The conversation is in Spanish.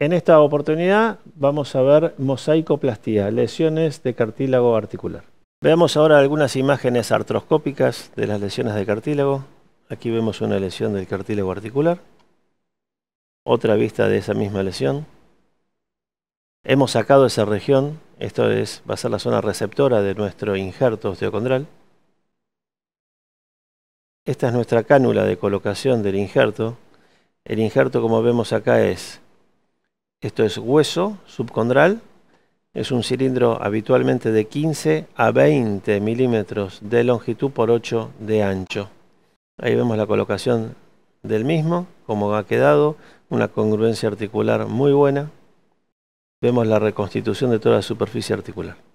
En esta oportunidad vamos a ver mosaicoplastía, lesiones de cartílago articular. Veamos ahora algunas imágenes artroscópicas de las lesiones de cartílago. Aquí vemos una lesión del cartílago articular, otra vista de esa misma lesión. Hemos sacado esa región, esto es, va a ser la zona receptora de nuestro injerto osteocondral. Esta es nuestra cánula de colocación del injerto. El injerto, como vemos acá, es esto es hueso subcondral. Es un cilindro habitualmente de 15 a 20 milímetros de longitud por 8 de ancho. Ahí vemos la colocación del mismo, cómo ha quedado, una congruencia articular muy buena. Vemos la reconstitución de toda la superficie articular.